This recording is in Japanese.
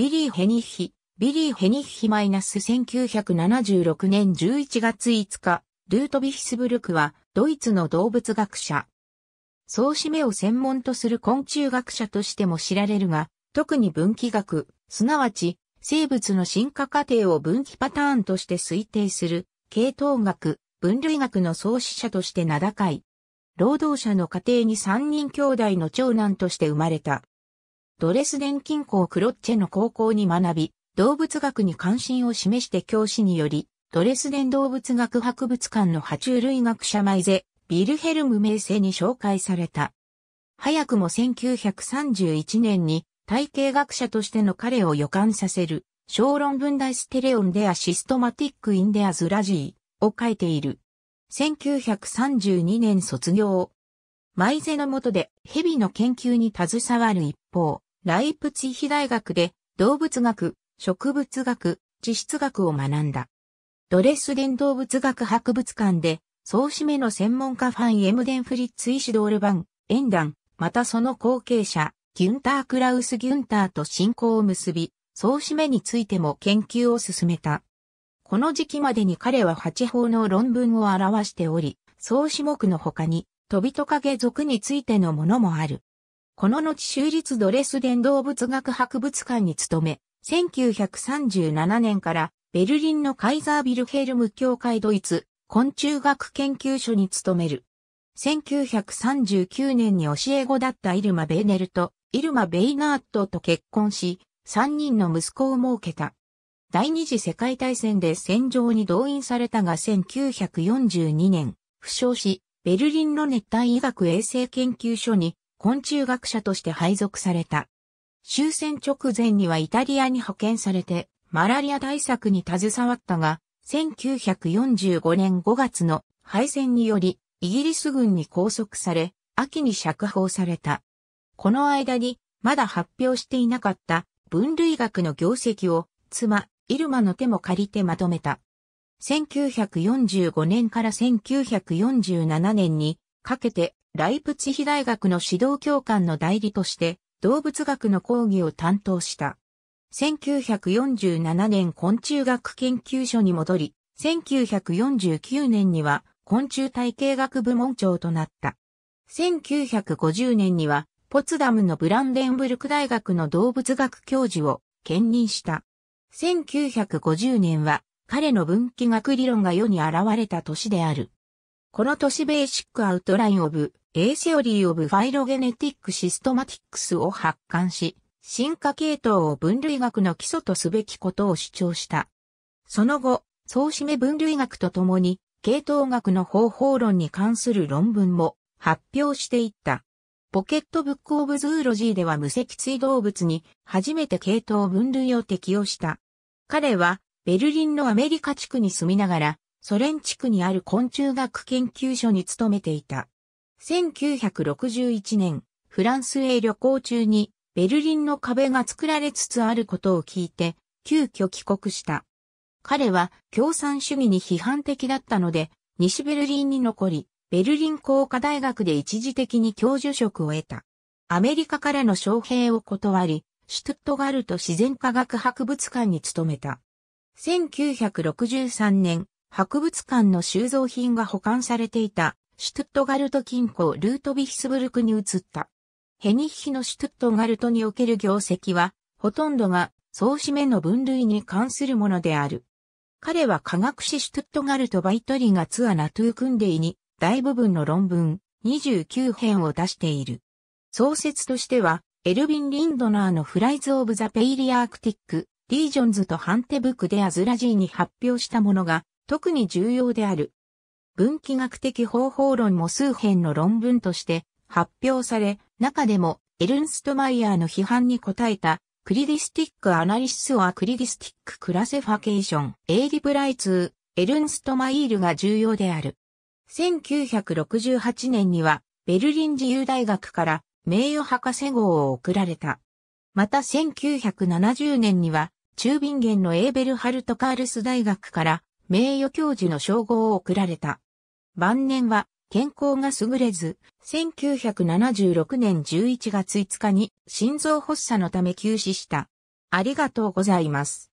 ビリー・ヘニッヒ、ビリー・ヘニッヒマイナス1976年11月5日、ルートビヒスブルクは、ドイツの動物学者。総締めを専門とする昆虫学者としても知られるが、特に分岐学、すなわち、生物の進化過程を分岐パターンとして推定する、系統学、分類学の創始者として名高い。労働者の家庭に3人兄弟の長男として生まれた。ドレスデン近郊クロッチェの高校に学び、動物学に関心を示して教師により、ドレスデン動物学博物館の爬虫類学者マイゼ、ビルヘルム名声に紹介された。早くも1931年に体系学者としての彼を予感させる小論文大ステレオンデアシストマティックインデアズラジーを書いている。1932年卒業。マイゼの下で蛇の研究に携わる一方、ライプツィヒ大学で動物学、植物学、地質学を学んだ。ドレスデン動物学博物館で、総締めの専門家ファン・エムデン・フリッツ・イシドール・バン、エンダン、またその後継者、ギュンター・クラウス・ギュンターと親交を結び、総締めについても研究を進めた。この時期までに彼は八方の論文を表しており、総種目の他に、飛びトカゲ属についてのものもある。この後州立ドレスデン動物学博物館に勤め、1937年からベルリンのカイザービルヘルム協会ドイツ昆虫学研究所に勤める。1939年に教え子だったイルマ・ベーネルとイルマ・ベイナートと結婚し、3人の息子を設けた。第二次世界大戦で戦場に動員されたが1942年、負傷し、ベルリンの熱帯医学衛生研究所に昆虫学者として配属された。終戦直前にはイタリアに派遣されて、マラリア対策に携わったが、1945年5月の敗戦により、イギリス軍に拘束され、秋に釈放された。この間に、まだ発表していなかった分類学の業績を、妻、イルマの手も借りてまとめた。1945年から1947年にかけてライプチヒ大学の指導教官の代理として動物学の講義を担当した。1947年昆虫学研究所に戻り、1949年には昆虫体系学部門長となった。1950年にはポツダムのブランデンブルク大学の動物学教授を兼任した。1950年は彼の分岐学理論が世に現れた年である。この都市ベーシックアウトラインオブ、エーセオリーオブファイロゲネティックシストマティックスを発刊し、進化系統を分類学の基礎とすべきことを主張した。その後、総締め分類学とともに、系統学の方法論に関する論文も発表していった。ポケットブックオブズーロジーでは無脊椎動物に初めて系統分類を適用した。彼はベルリンのアメリカ地区に住みながらソ連地区にある昆虫学研究所に勤めていた。1961年、フランスへ旅行中にベルリンの壁が作られつつあることを聞いて、急遽帰国した。彼は共産主義に批判的だったので、西ベルリンに残り、ベルリン工科大学で一時的に教授職を得た。アメリカからの招聘を断り、シュトットガルト自然科学博物館に勤めた。1963年、博物館の収蔵品が保管されていたシュトゥットガルト近郊ルートヴィヒスブルクに移った。ヘニッヒのシュトゥットガルトにおける業績は、ほとんどが総締めの分類に関するものである。彼は科学史シュトゥットガルトバイトリガツアナトゥークンデイに大部分の論文29編を出している。創設としては、エルヴィン・リンドナーのフライズ・オブ・ザ・ペイリア・アクティック、リージョンズとハンテブクでアズラジーに発表したものが特に重要である。分岐学的方法論も数編の論文として発表され、中でもエルンストマイヤーの批判に応えたクリディスティックアナリシスはクリディスティッククラセファケーション、エイリブライツーエルンストマイールが重要である。1968年にはベルリン自由大学から名誉博士号を贈られた。また1970年には中ビンゲンのエーベルハルト・カールス大学から名誉教授の称号を贈られた。晩年は健康が優れず、1976年11月5日に心臓発作のため休止した。ありがとうございます。